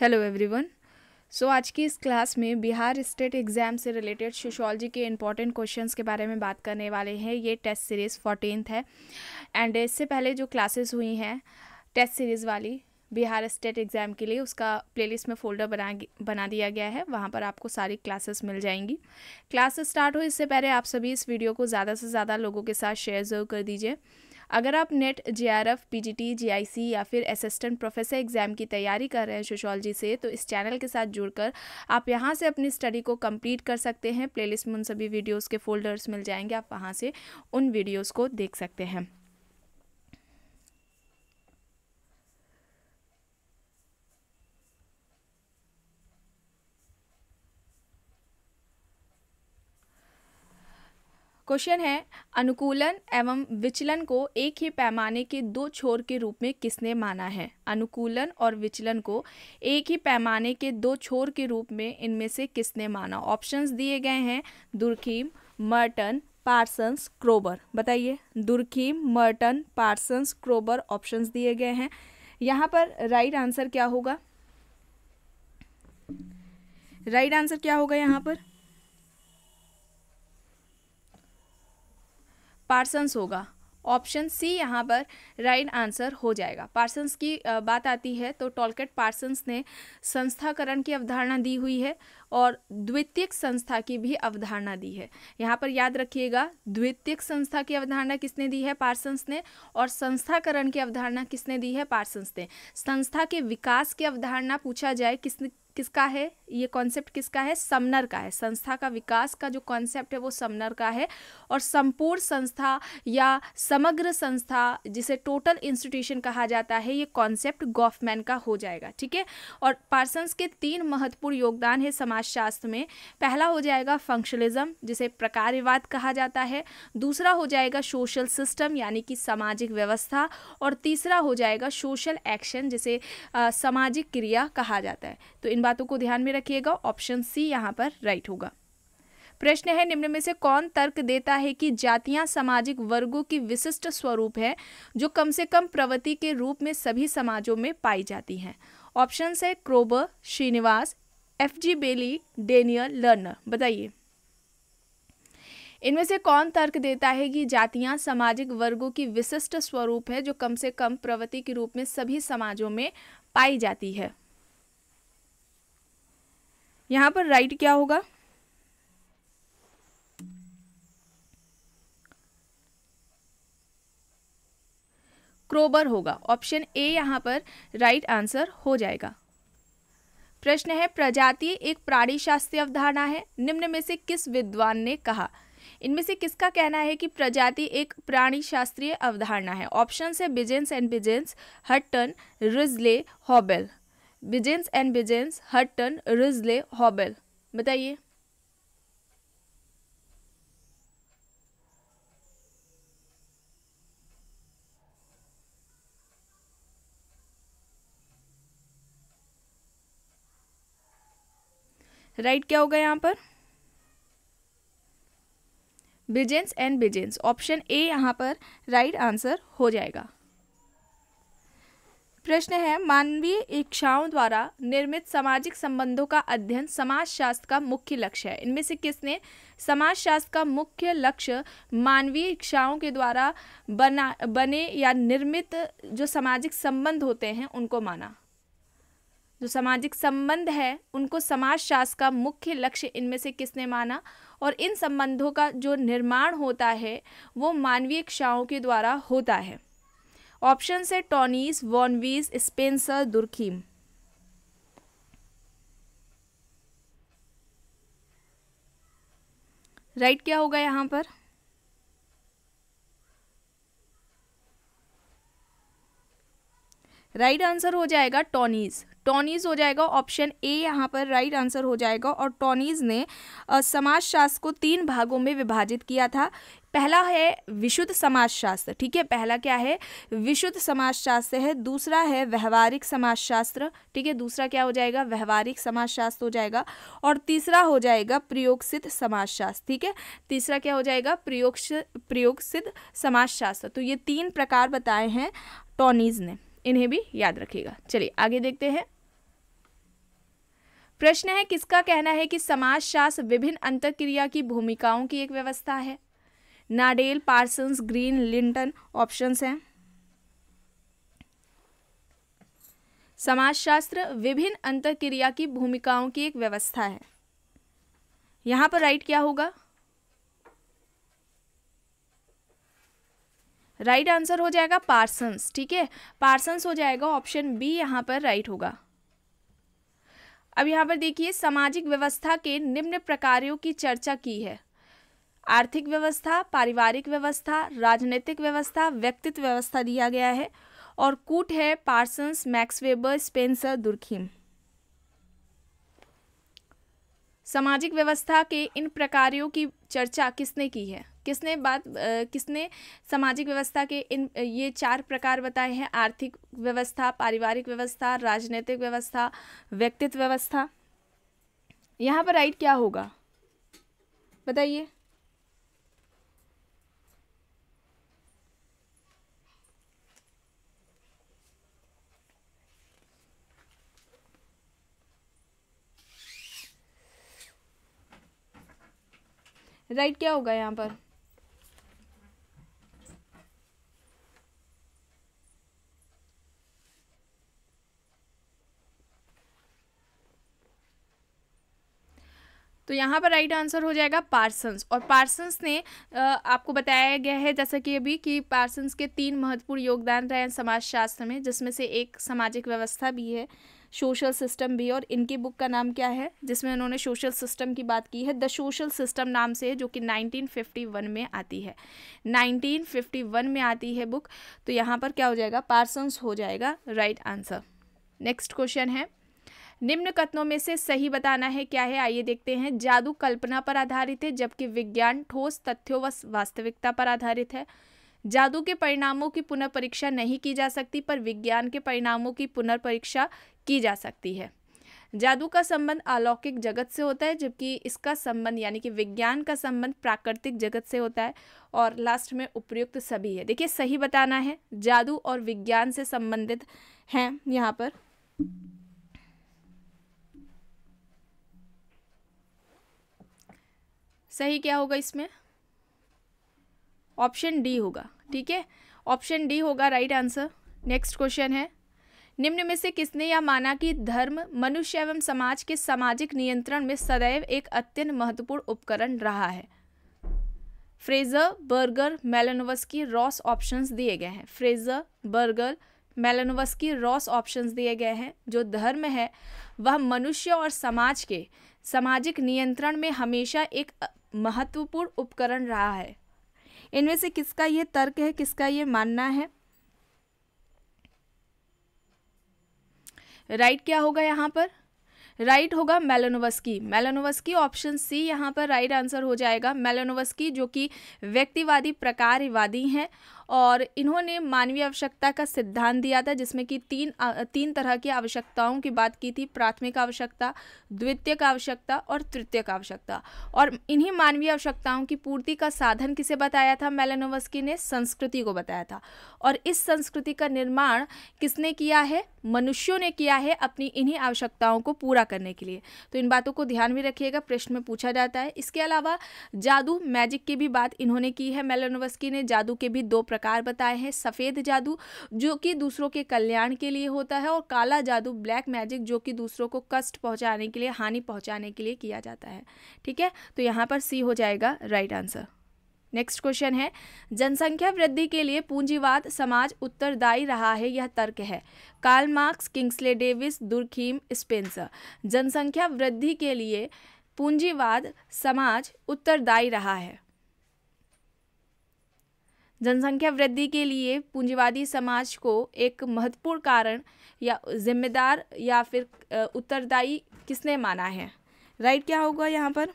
hello everyone so आज की इस क्लास में बिहार स्टेट एग्ज़ाम से रिलेटेड सोशोलॉजी के इंपॉर्टेंट क्वेश्चंस के बारे में बात करने वाले हैं ये टेस्ट सीरीज़ फोर्टीनथ है एंड इससे पहले जो क्लासेस हुई हैं टेस्ट सीरीज़ वाली बिहार स्टेट एग्ज़ाम के लिए उसका प्लेलिस्ट में फ़ोल्डर बना बना दिया गया है वहाँ पर आपको सारी क्लासेस मिल जाएंगी क्लास स्टार्ट हो इससे पहले आप सभी इस वीडियो को ज़्यादा से ज़्यादा लोगों के साथ शेयर ज़रूर कर दीजिए अगर आप NET J R F P G T G I C या फिर असिस्टेंट प्रोफेसर एग्ज़ाम की तैयारी कर रहे हैं सोशोलॉजी से तो इस चैनल के साथ जुड़कर आप यहाँ से अपनी स्टडी को कंप्लीट कर सकते हैं प्लेलिस्ट में उन सभी वीडियोज़ के फोल्डर्स मिल जाएंगे आप वहाँ से उन वीडियोज़ को देख सकते हैं क्वेश्चन है अनुकूलन एवं विचलन को एक ही पैमाने के दो छोर के रूप में किसने माना है अनुकूलन और विचलन को एक ही पैमाने के दो छोर के रूप में इनमें से किसने माना ऑप्शंस दिए गए हैं दुर्खीम मर्टन पार्सन्स क्रोबर बताइए Durkheim Merton Parsons Kroeber options दिए गए हैं यहाँ पर राइट आंसर क्या होगा राइट आंसर क्या होगा यहाँ पर पार्सन्स होगा ऑप्शन सी यहाँ पर राइट आंसर हो जाएगा पार्सन्स की बात आती है तो टॉलकेट पार्सन्स ने संस्थाकरण की अवधारणा दी हुई है और द्वितीयक संस्था की भी अवधारणा दी है यहाँ पर याद रखिएगा द्वितीयक संस्था की अवधारणा किसने दी है पार्सन्स ने और संस्थाकरण की अवधारणा किसने दी है पार्सन्स ने संस्था के विकास की अवधारणा पूछा जाए किसने किसका है ये कॉन्सेप्ट किसका है समनर का है संस्था का विकास का जो कॉन्सेप्ट है वो समनर का है और संपूर्ण संस्था या समग्र संस्था जिसे टोटल इंस्टीट्यूशन कहा जाता है ये कॉन्सेप्ट गॉफमैन का हो जाएगा ठीक है और पार्सन्स के तीन महत्वपूर्ण योगदान है समाज समाजशास्त्र में पहला हो जाएगा फंक्शनलिज्म जिसे प्रकारवाद कहा जाता है दूसरा हो जाएगा सोशल सिस्टम यानी कि सामाजिक व्यवस्था और तीसरा हो जाएगा सोशल एक्शन जिसे सामाजिक क्रिया कहा जाता है तो इन बातों को ध्यान में रखिएगा ऑप्शन सी यहाँ पर राइट होगा प्रश्न है निम्न में से कौन तर्क देता है कि जातियां सामाजिक वर्गों की विशिष्ट स्वरूप है जो कम से कम प्रवृत्ति के रूप में सभी समाजों में पाई जाती हैं ऑप्शन है Kroeber Srinivas F G Bailey Daniel Lerner बताइए इनमें से कौन तर्क देता है कि जातियां सामाजिक वर्गों की विशिष्ट स्वरूप है जो कम से कम प्रवृत्ति के रूप में सभी समाजों में पाई जाती है यहां पर राइट क्या होगा क्रोबर होगा ऑप्शन ए यहां पर राइट आंसर हो जाएगा प्रश्न है प्रजातीय एक प्राणी शास्त्रीय अवधारणा है निम्न में से किस विद्वान ने कहा इनमें से किसका कहना है कि प्रजाति एक प्राणी शास्त्रीय अवधारणा है ऑप्शन है Biesanz and Biesanz Hutton Risley Hoebel Biesanz and Biesanz Hutton Risley Hoebel बताइए राइट क्या होगा यहाँ पर बिजेंस एंड बिजेंस ऑप्शन ए यहाँ पर राइट आंसर हो जाएगा प्रश्न है मानवीय इच्छाओं द्वारा निर्मित सामाजिक संबंधों का अध्ययन समाजशास्त्र का मुख्य लक्ष्य है इनमें से किसने समाजशास्त्र का मुख्य लक्ष्य मानवीय इच्छाओं के द्वारा बना बने या निर्मित जो सामाजिक संबंध होते हैं उनको माना जो सामाजिक संबंध है उनको समाज शास्त्र का मुख्य लक्ष्य इनमें से किसने माना और इन संबंधों का जो निर्माण होता है वो मानवीय इच्छाओं के द्वारा होता है ऑप्शन है टॉनीस वॉनवीज स्पेंसर दुर्खीम राइट क्या होगा यहाँ पर राइट right आंसर हो जाएगा टॉनीज टॉनीज हो जाएगा ऑप्शन ए यहाँ पर राइट आंसर हो जाएगा और टॉनीज ने समाजशास्त्र को तीन भागों में विभाजित किया था पहला है विशुद्ध समाजशास्त्र ठीक है पहला क्या है विशुद्ध समाजशास्त्र है दूसरा है व्यवहारिक समाजशास्त्र ठीक है दूसरा क्या हो जाएगा व्यवहारिक समाजशास्त्र हो जाएगा और तीसरा हो जाएगा प्रयोगसिद्ध समाजशास्त्र ठीक है तीसरा क्या हो जाएगा प्रयोग प्रयोग सिद्ध समाजशास्त्र तो ये तीन प्रकार बताए हैं टॉनीज ने इन्हें भी याद रखिएगा चलिए आगे देखते हैं प्रश्न है किसका कहना है कि समाज शास्त्र विभिन्न अंतक्रिया की भूमिकाओं की एक व्यवस्था है Nadel Parsons Green Linton options हैं समाजशास्त्र विभिन्न अंतक्रिया की भूमिकाओं की एक व्यवस्था है यहां पर राइट क्या होगा राइट आंसर हो जाएगा पार्सन्स ठीक है पार्सन्स हो जाएगा ऑप्शन बी यहां पर राइट होगा अब यहाँ पर देखिए सामाजिक व्यवस्था के निम्न प्रकारों की चर्चा की है आर्थिक व्यवस्था पारिवारिक व्यवस्था राजनीतिक व्यवस्था व्यक्तित्व व्यवस्था दिया गया है और कूट है पार्सन्स मैक्सवेबर स्पेंसर दुर्खीम सामाजिक व्यवस्था के इन प्रकारों की चर्चा किसने की है किसने बात किसने सामाजिक व्यवस्था के इन ये चार प्रकार बताए हैं आर्थिक व्यवस्था पारिवारिक व्यवस्था राजनीतिक व्यवस्था व्यक्तित्व व्यवस्था यहाँ पर राइट क्या होगा बताइए राइट क्या होगा यहाँ पर तो यहाँ पर राइट आंसर हो जाएगा पार्सन्स और पार्सन्स ने आपको बताया गया है जैसा कि अभी कि पार्सन्स के तीन महत्वपूर्ण योगदान रहे हैं समाजशास्त्र में जिसमें से एक सामाजिक व्यवस्था भी है सोशल सिस्टम भी और इनकी बुक का नाम क्या है जिसमें उन्होंने सोशल सिस्टम की बात की है द सोशल सिस्टम नाम से है जो कि 1951 में आती है 1951 में आती है बुक तो यहाँ पर क्या हो जाएगा पार्सन्स हो जाएगा राइट आंसर नेक्स्ट क्वेश्चन है निम्न कथनों में से सही बताना है क्या है आइए देखते हैं जादू कल्पना पर आधारित है जबकि विज्ञान ठोस तथ्यों व वास्तविकता पर आधारित है जादू के परिणामों की पुनः परीक्षा नहीं की जा सकती पर विज्ञान के परिणामों की पुनर्परीक्षा की जा सकती है जादू का संबंध अलौकिक जगत से होता है जबकि इसका संबंध यानी कि विज्ञान का संबंध प्राकृतिक जगत से होता है और लास्ट में उपयुक्त सभी है देखिए सही बताना है जादू और विज्ञान से संबंधित हैं यहाँ पर सही क्या होगा इसमें ऑप्शन डी होगा ठीक है ऑप्शन डी होगा राइट आंसर नेक्स्ट क्वेश्चन है निम्न में से किसने यह माना कि धर्म मनुष्य एवं समाज के सामाजिक नियंत्रण में सदैव एक अत्यंत महत्वपूर्ण उपकरण रहा है Frazer Berger Malinowski Ross options दिए गए हैं Frazer Berger Malinowski Ross options दिए गए हैं जो धर्म है वह मनुष्य और समाज के सामाजिक नियंत्रण में हमेशा एक महत्वपूर्ण उपकरण रहा है इनमें से किसका ये तर्क है किसका ये मानना है राइट right क्या होगा यहाँ पर राइट right होगा मेलोनोवस्की मेलोनोवस्की ऑप्शन सी यहाँ पर राइट right आंसर हो जाएगा मेलोनोवस्की जो कि व्यक्तिवादी प्रकारवादी हैं और इन्होंने मानवीय आवश्यकता का सिद्धांत दिया था जिसमें कि तीन तीन तरह की आवश्यकताओं की बात की थी प्राथमिक आवश्यकता द्वितीयक आवश्यकता और का आवश्यकता और इन्हीं मानवीय आवश्यकताओं की पूर्ति का साधन किसे बताया था मेलानोवस्की ने संस्कृति को बताया था और इस संस्कृति का निर्माण किसने किया है मनुष्यों ने किया है अपनी इन्हीं आवश्यकताओं को पूरा करने के लिए तो इन बातों को ध्यान में रखिएगा प्रश्न में पूछा जाता है इसके अलावा जादू मैजिक की भी बात इन्होंने की है मेलानोवस्की ने जादू के भी दो प्र... प्रकार बताए हैं सफ़ेद जादू जो कि दूसरों के कल्याण के लिए होता है और काला जादू ब्लैक मैजिक जो कि दूसरों को कष्ट पहुंचाने के लिए हानि पहुंचाने के लिए किया जाता है ठीक है तो यहाँ पर सी हो जाएगा राइट आंसर नेक्स्ट क्वेश्चन है जनसंख्या वृद्धि के लिए पूंजीवाद समाज उत्तरदायी रहा है यह तर्क है Karl Marx Kingsley Davis Durkheim Spencer जनसंख्या वृद्धि के लिए पूंजीवाद समाज उत्तरदायी रहा है जनसंख्या वृद्धि के लिए पूंजीवादी समाज को एक महत्वपूर्ण कारण या जिम्मेदार या फिर उत्तरदायी किसने माना है राइट क्या होगा यहाँ पर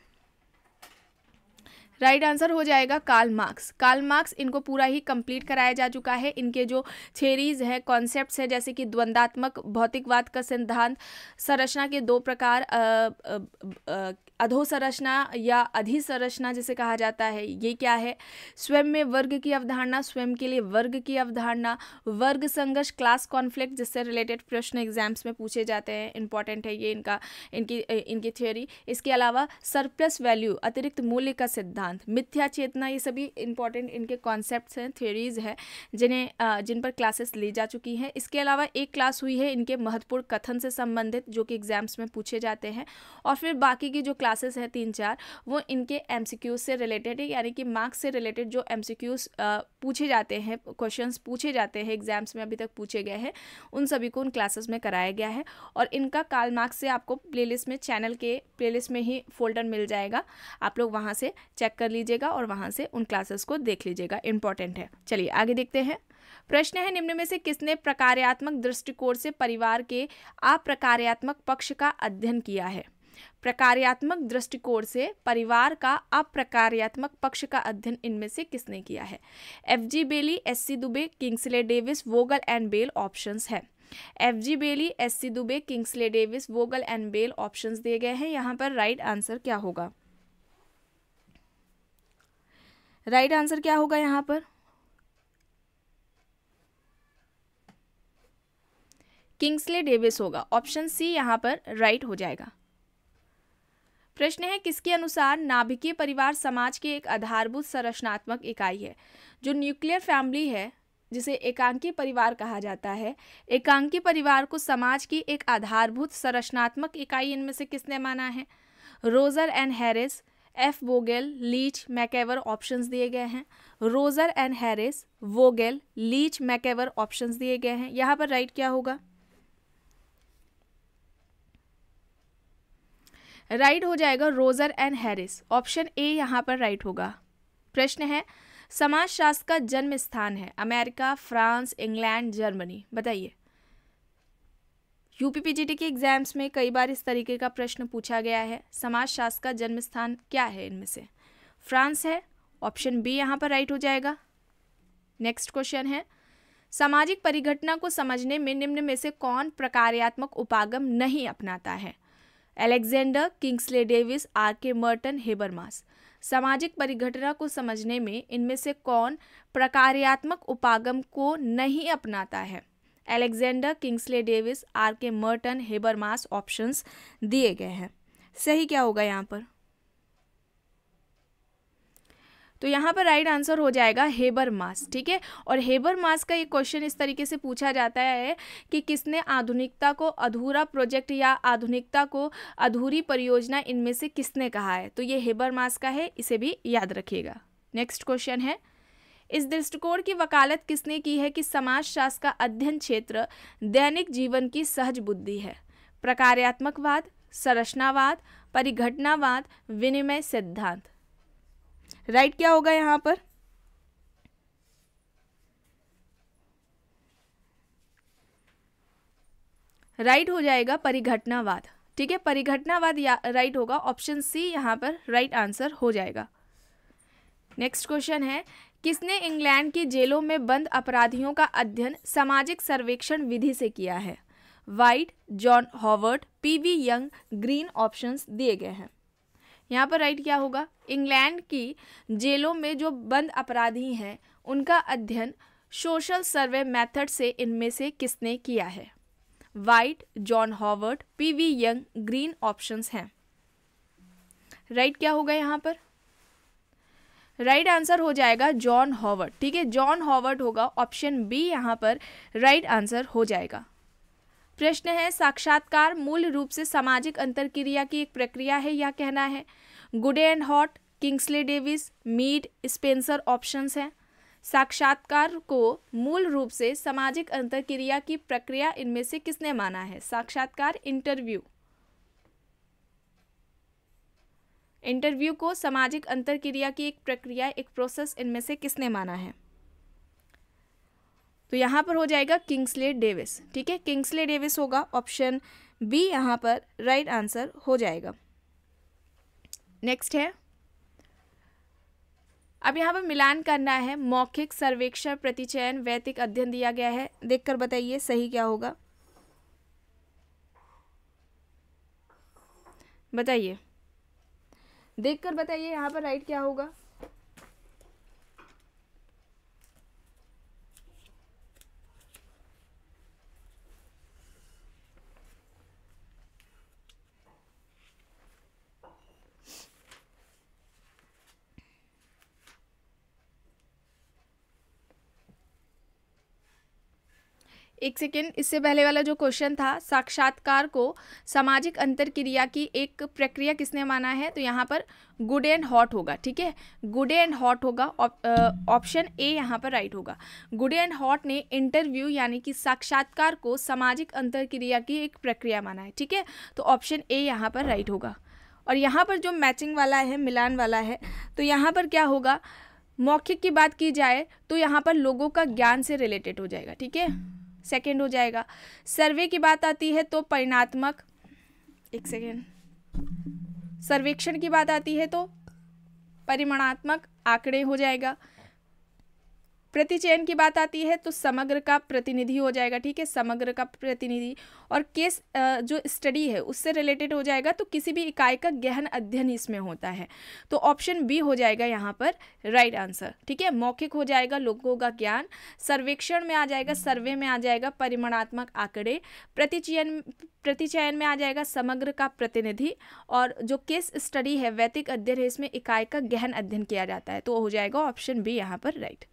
राइट आंसर हो जाएगा काल मार्क्स काल मार्क्स इनको पूरा ही कंप्लीट कराया जा चुका है इनके जो थेरीज हैं कॉन्सेप्ट हैं जैसे कि द्वंदात्मक भौतिकवाद का सिद्धांत संरचना के दो प्रकार अधोसंरचना या अधिसंरचना जिसे कहा जाता है ये क्या है स्वयं में वर्ग की अवधारणा स्वयं के लिए वर्ग की अवधारणा वर्ग संघर्ष क्लास कॉन्फ्लिक्ट जिससे रिलेटेड प्रश्न एग्जाम्स में पूछे जाते हैं इंपॉर्टेंट है ये इनका इनकी इनकी थ्योरी इसके अलावा सरप्लस वैल्यू अतिरिक्त मूल्य का सिद्धांत सिद्धांत मिथ्या चेतना ये सभी इंपॉर्टेंट इनके कॉन्सेप्ट हैं थ्योरीज है जिन्हें जिन पर क्लासेस ली जा चुकी हैं इसके अलावा एक क्लास हुई है इनके महत्वपूर्ण कथन से संबंधित जो कि एग्जाम्स में पूछे जाते हैं और फिर बाकी की जो क्लासेस हैं तीन चार वो इनके एम से रिलेटेड है यानी कि मार्क्स से रिलेटेड जो एम पूछे जाते हैं क्वेश्चन पूछे जाते हैं एग्जाम्स में अभी तक पूछे गए हैं उन सभी को उन क्लासेस में कराया गया है और इनका काल मार्क्स से आपको प्लेलिस्ट में चैनल के प्लेलिस्ट में ही फोल्डर मिल जाएगा आप लोग वहाँ से चेक कर लीजिएगा और वहाँ से उन क्लासेस को देख लीजिएगा इंपॉर्टेंट है चलिए आगे देखते हैं प्रश्न है निम्न में से किसने प्रकार्यात्मक दृष्टिकोण से परिवार के अप्रकार्यात्मक पक्ष का अध्ययन किया है प्रकार्यात्मक दृष्टिकोण से परिवार का अप्रकार्यात्मक पक्ष का अध्ययन इनमें से किसने किया है F G Bailey S C Dube Kingsley Davis Vogel and Bell options है F G Bailey S C Dube Kingsley Davis Vogel and Bell options दिए गए हैं यहाँ पर राइट आंसर क्या होगा राइट आंसर क्या होगा यहाँ पर किंग्सले डेविस होगा ऑप्शन सी यहाँ पर राइट हो जाएगा प्रश्न है किसके अनुसार नाभिकीय परिवार समाज के एक आधारभूत संरचनात्मक इकाई है जो न्यूक्लियर फैमिली है जिसे एकांकी परिवार कहा जाता है एकांकी परिवार को समाज की एक आधारभूत संरचनात्मक इकाई इनमें से किसने माना है Roger and Harris F Vogel Leach MacIver options दिए गए हैं Roger and Harris Vogel Leach MacIver options दिए गए हैं यहां पर राइट क्या होगा राइट हो जाएगा Roger and Harris option A यहां पर राइट होगा प्रश्न है समाजशास्त्र का जन्म स्थान है अमेरिका फ्रांस इंग्लैंड जर्मनी बताइए यूपीपीजीटी के एग्जाम्स में कई बार इस तरीके का प्रश्न पूछा गया है समाजशास्त्र का जन्म स्थान क्या है इनमें से फ्रांस है ऑप्शन बी यहाँ पर राइट हो जाएगा नेक्स्ट क्वेश्चन है सामाजिक परिघटना को समझने में निम्न में से कौन प्रकार्यात्मक उपागम नहीं अपनाता है Alexander Kingsley Davis R K Merton Habermas सामाजिक परिघटना को समझने में इनमें से कौन प्रकार्यात्मक उपागम को नहीं अपनाता है Alexander Kingsley Davis R K Merton Habermas options दिए गए हैं सही क्या होगा यहाँ पर तो यहाँ पर राइट आंसर हो जाएगा हेबर मास ठीक है और हेबर मास का ये क्वेश्चन इस तरीके से पूछा जाता है कि किसने आधुनिकता को अधूरा प्रोजेक्ट या आधुनिकता को अधूरी परियोजना इनमें से किसने कहा है तो ये हेबर मास का है इसे भी याद रखिएगा नेक्स्ट क्वेश्चन है इस दृष्टिकोण की वकालत किसने की है कि शास्त्र का अध्ययन क्षेत्र दैनिक जीवन की सहज बुद्धि है प्रकार्यात्मकवाद संरचनावाद परिघटनावाद विनिमय सिद्धांत राइट क्या होगा यहां पर राइट हो जाएगा परिघटनावाद ठीक है परिघटनावाद राइट होगा ऑप्शन सी यहां पर राइट आंसर हो जाएगा नेक्स्ट क्वेश्चन है किसने इंग्लैंड की जेलों में बंद अपराधियों का अध्ययन सामाजिक सर्वेक्षण विधि से किया है White John Howard PV Young Green options दिए गए हैं यहाँ पर राइट क्या होगा इंग्लैंड की जेलों में जो बंद अपराधी हैं उनका अध्ययन सोशल सर्वे मेथड से इनमें से किसने किया है White John Howard PV Young Green options हैं राइट क्या होगा यहाँ पर राइट right आंसर हो जाएगा जॉन हॉवर्ड ठीक है जॉन हॉवर्ड होगा ऑप्शन बी यहाँ पर राइट right आंसर हो जाएगा प्रश्न है साक्षात्कार मूल रूप से सामाजिक अंतर क्रिया की एक प्रक्रिया है या कहना है Goode and Hatt Kingsley Davis Mead Spencer options हैं साक्षात्कार को मूल रूप से सामाजिक अंतर क्रिया की प्रक्रिया इनमें से किसने माना है साक्षात्कार इंटरव्यू इंटरव्यू को सामाजिक अंतर क्रिया की एक प्रक्रिया एक प्रोसेस इनमें से किसने माना है तो यहाँ पर हो जाएगा किंग्सले डेविस ठीक है किंग्सले डेविस होगा ऑप्शन बी यहाँ पर राइट right आंसर हो जाएगा नेक्स्ट है अब यहाँ पर मिलान करना है मौखिक सर्वेक्षण प्रतिचयन वैतिक अध्ययन दिया गया है देखकर बताइए सही क्या होगा बताइए देख कर बताइए यहाँ पर राइट क्या होगा एक सेकेंड इससे पहले वाला जो क्वेश्चन था साक्षात्कार को सामाजिक अंतर क्रिया की एक प्रक्रिया किसने माना है तो यहाँ पर गुड एंड हॉट होगा ठीक है गुड एंड हॉट होगा ऑप्शन ए यहाँ पर राइट होगा गुड एंड हॉट ने इंटरव्यू यानी कि साक्षात्कार को सामाजिक अंतर क्रिया की एक प्रक्रिया माना है ठीक है तो ऑप्शन ए यहाँ पर राइट होगा और यहाँ पर जो मैचिंग वाला है मिलान वाला है तो यहाँ पर क्या होगा मौखिक की बात की जाए तो यहाँ पर लोगों का ज्ञान से रिलेटेड हो जाएगा ठीक है सेकेंड हो जाएगा सर्वे की बात आती है तो परिणात्मक एक सेकेंड सर्वेक्षण की बात आती है तो परिमाणात्मक आंकड़े हो जाएगा प्रतिचयन की बात आती है तो समग्र का प्रतिनिधि हो जाएगा ठीक है समग्र का प्रतिनिधि और केस जो स्टडी है उससे रिलेटेड हो जाएगा तो किसी भी इकाई का गहन अध्ययन इसमें होता है तो ऑप्शन बी हो जाएगा यहाँ पर राइट आंसर ठीक है मौखिक हो जाएगा लोगों का ज्ञान सर्वेक्षण में आ जाएगा सर्वे में आ जाएगा परिमाणात्मक आंकड़े प्रतिचयन प्रतिचयन में आ जाएगा समग्र का प्रतिनिधि और जो केस स्टडी है वैतिक अध्ययन है इसमें इकाई का गहन अध्ययन किया जाता है तो हो जाएगा ऑप्शन बी यहाँ पर राइट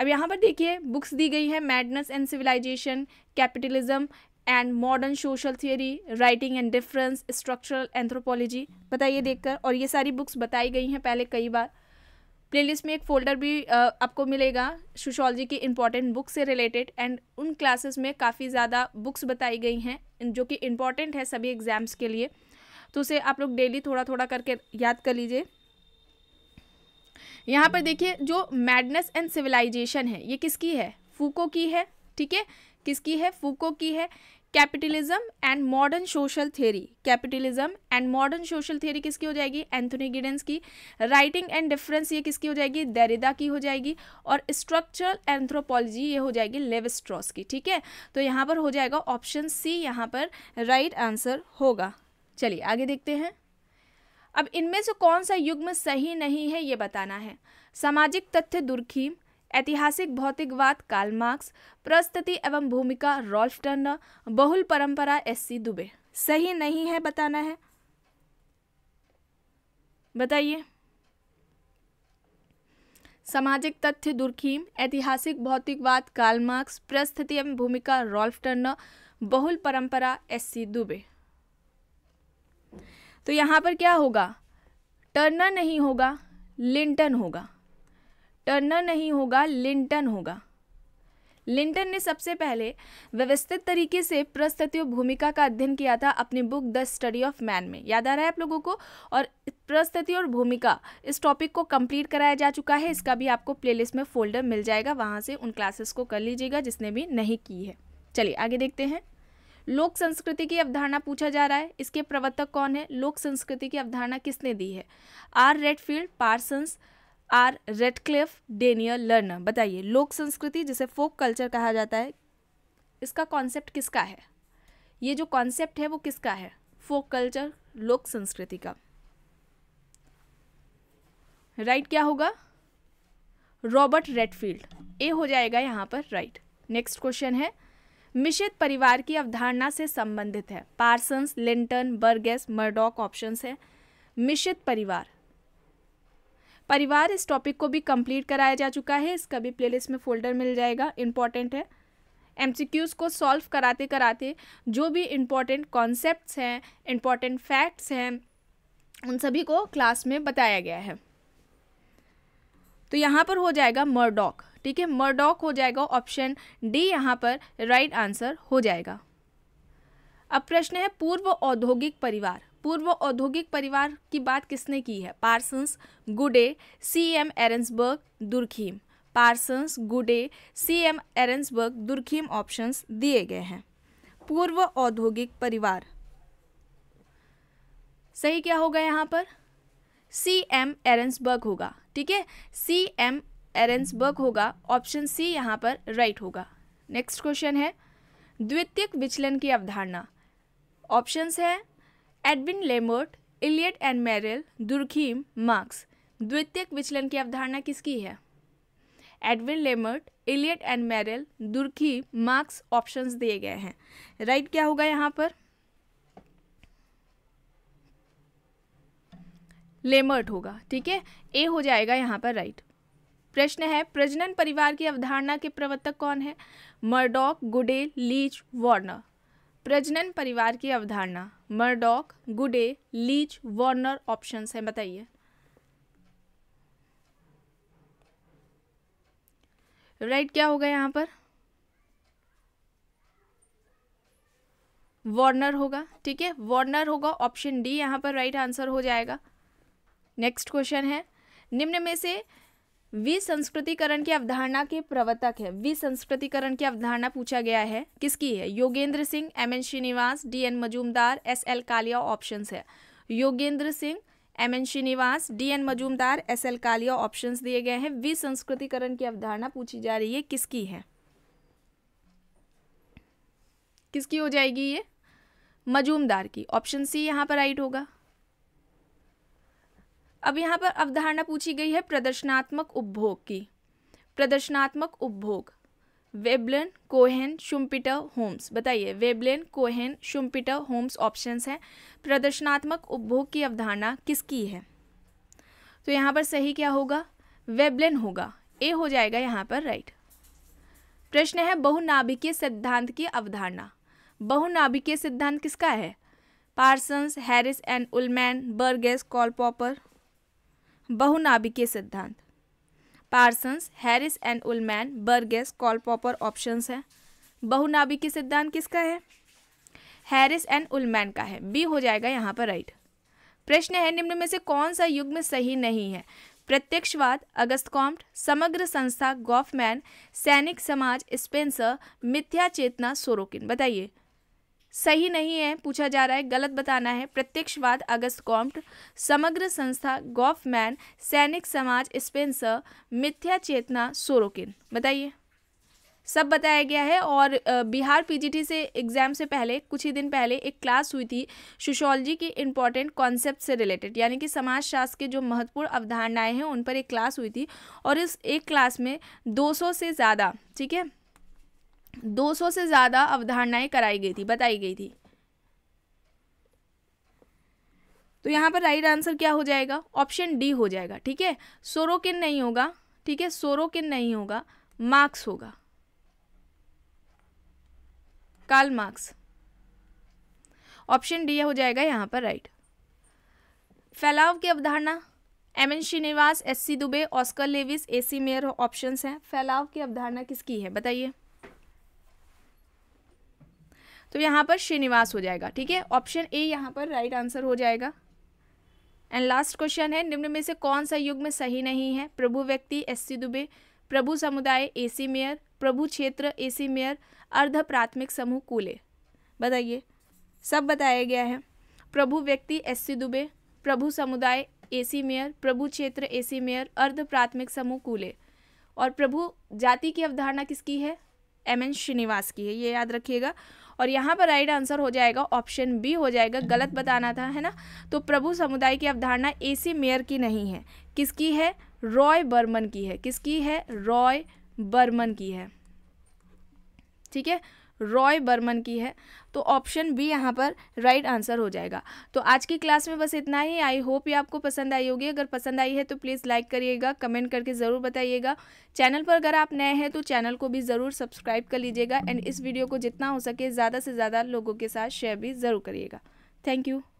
अब यहाँ पर देखिए बुक्स दी गई हैं madness and civilization capitalism and modern social theory writing and difference structural anthropology बताइए देखकर और ये सारी बुक्स बताई गई हैं पहले कई बार प्लेलिस्ट में एक फ़ोल्डर भी आपको मिलेगा सोशोलॉजी की इंपॉर्टेंट बुक्स से रिलेटेड एंड उन क्लासेस में काफ़ी ज़्यादा बुक्स बताई गई हैं जो कि इम्पॉर्टेंट है सभी एग्ज़ाम्स के लिए तो उसे आप लोग डेली थोड़ा थोड़ा करके याद कर लीजिए यहाँ पर देखिए जो मैडनेस एंड सिविलाइजेशन है ये किसकी है फूको की है ठीक है किसकी है फूको की है capitalism and modern social theory capitalism and modern social theory किसकी हो जाएगी एंथोनी गिडेंस की राइटिंग एंड डिफरेंस ये किसकी हो जाएगी दरिदा की हो जाएगी और स्ट्रक्चरल एंथ्रोपोलॉजी ये हो जाएगी लेविस्ट्रॉस की ठीक है तो यहाँ पर हो जाएगा ऑप्शन सी यहाँ पर राइट right आंसर होगा चलिए आगे देखते हैं अब इनमें से कौन सा युग्म सही नहीं है ये बताना है सामाजिक तथ्य दुर्खीम ऐतिहासिक भौतिकवाद काल मार्क्स प्रस्तुति एवं भूमिका रॉल्फ टर्नर बहुल परंपरा एस सी दुबे सही नहीं है बताना है बताइए सामाजिक तथ्य दुर्खीम ऐतिहासिक भौतिकवाद काल मार्क्स प्रस्तुति एवं भूमिका रॉल्फ टर्नर बहुल परंपरा एस सी दुबे तो यहाँ पर क्या होगा टर्नर नहीं होगा लिंटन होगा टर्नर नहीं होगा लिंटन होगा लिंटन ने सबसे पहले व्यवस्थित तरीके से प्रस्तुति भूमिका का अध्ययन किया था अपनी book the study of man में याद आ रहा है आप लोगों को और प्रस्तुति और भूमिका इस टॉपिक को कंप्लीट कराया जा चुका है इसका भी आपको प्लेलिस्ट में फोल्डर मिल जाएगा वहाँ से उन क्लासेस को कर लीजिएगा जिसने भी नहीं की है चलिए आगे देखते हैं लोक संस्कृति की अवधारणा पूछा जा रहा है इसके प्रवर्तक कौन है लोक संस्कृति की अवधारणा किसने दी है R Redfield Parsons R Radcliffe Daniel Lerner बताइए लोक संस्कृति जिसे फोक कल्चर कहा जाता है इसका कॉन्सेप्ट किसका है ये जो कॉन्सेप्ट है वो किसका है फोक कल्चर लोक संस्कृति का राइट right क्या होगा रॉबर्ट रेडफील्ड ए हो जाएगा यहाँ पर राइट नेक्स्ट क्वेश्चन है मिश्रित परिवार की अवधारणा से संबंधित है Parsons Linton Burgess Murdock option है मिश्रित परिवार परिवार इस टॉपिक को भी कंप्लीट कराया जा चुका है इसका भी प्लेलिस्ट में फोल्डर मिल जाएगा इम्पॉर्टेंट है एम को सॉल्व कराते कराते जो भी इम्पॉर्टेंट कॉन्सेप्ट हैं इम्पॉर्टेंट फैक्ट्स हैं उन सभी को क्लास में बताया गया है तो यहाँ पर हो जाएगा मर्डॉक ठीक है मर्डॉक हो जाएगा ऑप्शन डी यहाँ पर राइट आंसर हो जाएगा अब प्रश्न है पूर्व औद्योगिक परिवार पूर्व औद्योगिक परिवार की बात किसने की है पार्सन्स गुडे सी एम एरेंसबर्ग दुर्खीम पार्सन्स गुडे सी एम एरेंसबर्ग दुर्खीम ऑप्शन दिए गए हैं पूर्व औद्योगिक परिवार सही क्या होगा यहाँ पर सी एम एरेंसबर्ग होगा ठीक है सी एम एरेंसबर्ग होगा ऑप्शन सी यहाँ पर राइट होगा नेक्स्ट क्वेश्चन है द्वितीयक विचलन की अवधारणा ऑप्शंस हैं Edwin Lemert Elliott and Merrill Durkheim Marx द्वितीयक विचलन की अवधारणा किसकी है Edwin Lemert Elliott and Merrill Durkheim Marx options दिए गए हैं राइट right क्या होगा यहाँ पर लेमर्ट होगा ठीक है ए हो जाएगा यहाँ पर राइट प्रश्न है प्रजनन परिवार की अवधारणा के प्रवर्तक कौन है मर्डॉक गुडे लीच वार्नर प्रजनन परिवार की अवधारणा मर्डॉक गुडे लीच वार्नर ऑप्शंस हैं बताइए राइट right, क्या होगा यहाँ पर वार्नर होगा ठीक है वार्नर होगा ऑप्शन डी यहाँ पर राइट right आंसर हो जाएगा नेक्स्ट क्वेश्चन है निम्न में से विसंस्कृतिकरण की अवधारणा के प्रवर्तक है विसंस्कृतिकरण की अवधारणा पूछा गया है किसकी है Yogendra Singh M N Srinivas D N Majumdar S L Kalia option है Yogendra Singh M N Srinivas D N Majumdar S L Kalia option दिए गए हैं विसंस्कृतिकरण की अवधारणा पूछी जा रही है किसकी है किसकी हो जाएगी ये मजूमदार की ऑप्शन सी यहाँ पर राइट होगा अब यहाँ पर अवधारणा पूछी गई है प्रदर्शनात्मक उपभोग की प्रदर्शनात्मक उपभोग वेबलेन कोहेन शुम्पिटर होम्स बताइए Veblen Cohen Schumpeter Holmes options हैं प्रदर्शनात्मक उपभोग की अवधारणा किसकी है तो यहाँ पर सही क्या होगा वेबलेन होगा ए हो जाएगा यहाँ पर राइट प्रश्न है बहुनाभिकीय सिद्धांत की अवधारणा बहुनाभिकीय सिद्धांत किसका है Parsons Harris and Ullman Burgess Popper बहुनाभिकीय सिद्धांत Parsons Harris and Ullman Burgess Popper option है बहुनाभिकीय सिद्धांत किसका है हैरिस एंड उलमैन का है बी हो जाएगा यहाँ पर राइट प्रश्न है निम्न में से कौन सा युग्म सही नहीं है प्रत्यक्षवाद अगस्त कॉम्ट समग्र संस्था गॉफमैन सैनिक समाज स्पेंसर मिथ्या चेतना सोरोकिन बताइए सही नहीं है पूछा जा रहा है गलत बताना है प्रत्यक्षवाद अगस्त कॉम्प्ट समग्र संस्था गॉफ मैन सैनिक समाज स्पेंसर मिथ्या चेतना सोरोकिन बताइए सब बताया गया है और बिहार पीजीटी से एग्ज़ाम से पहले कुछ ही दिन पहले एक क्लास हुई थी सोशोलॉजी की इम्पॉर्टेंट कॉन्सेप्ट से रिलेटेड यानी कि समाज शास्त्र के जो महत्वपूर्ण अवधारणाएं हैं उन पर एक क्लास हुई थी और इस एक क्लास में 200 से ज़्यादा ठीक है 200 से ज़्यादा अवधारणाएं कराई गई थी बताई गई थी तो यहाँ पर राइट आंसर क्या हो जाएगा ऑप्शन डी हो जाएगा ठीक है सोरोकिन नहीं होगा ठीक है सोरोकिन नहीं होगा मार्क्स होगा कार्ल मार्क्स ऑप्शन डी हो जाएगा यहाँ पर राइट फैलाव की अवधारणा M N Srinivas S C Dube Oscar Lewis A C Mayer option हैं फैलाव की अवधारणा किसकी है बताइए तो यहाँ पर श्रीनिवास हो जाएगा ठीक है ऑप्शन ए यहाँ पर राइट आंसर हो जाएगा एंड लास्ट क्वेश्चन है निम्न में से कौन सा युग में सही नहीं है प्रभु व्यक्ति एस दुबे प्रभु समुदाय सी मेयर प्रभु क्षेत्र सी मेयर अर्ध प्राथमिक समूह कूले बताइए सब बताया गया है प्रभु व्यक्ति एस दुबे प्रभु समुदाय सी मेयर प्रभु क्षेत्र सी मेयर अर्ध प्राथमिक समूह कूले और प्रभु जाति की अवधारणा किसकी है एम एन श्रीनिवास की है ये याद रखिएगा और यहाँ पर राइट आंसर हो जाएगा ऑप्शन बी हो जाएगा गलत बताना था है ना तो प्रभु समुदाय की अवधारणा ए सी मेयर की नहीं है किसकी है रॉय बर्मन की है किसकी है रॉय बर्मन की है ठीक है रॉय बर्मन की है तो ऑप्शन बी यहाँ पर राइट right आंसर हो जाएगा तो आज की क्लास में बस इतना ही आई होप ये आपको पसंद आई होगी अगर पसंद आई है तो प्लीज़ लाइक करिएगा कमेंट करके ज़रूर बताइएगा चैनल पर अगर आप नए हैं तो चैनल को भी ज़रूर सब्सक्राइब कर लीजिएगा एंड इस वीडियो को जितना हो सके ज़्यादा से ज़्यादा लोगों के साथ शेयर भी ज़रूर करिएगा थैंक यू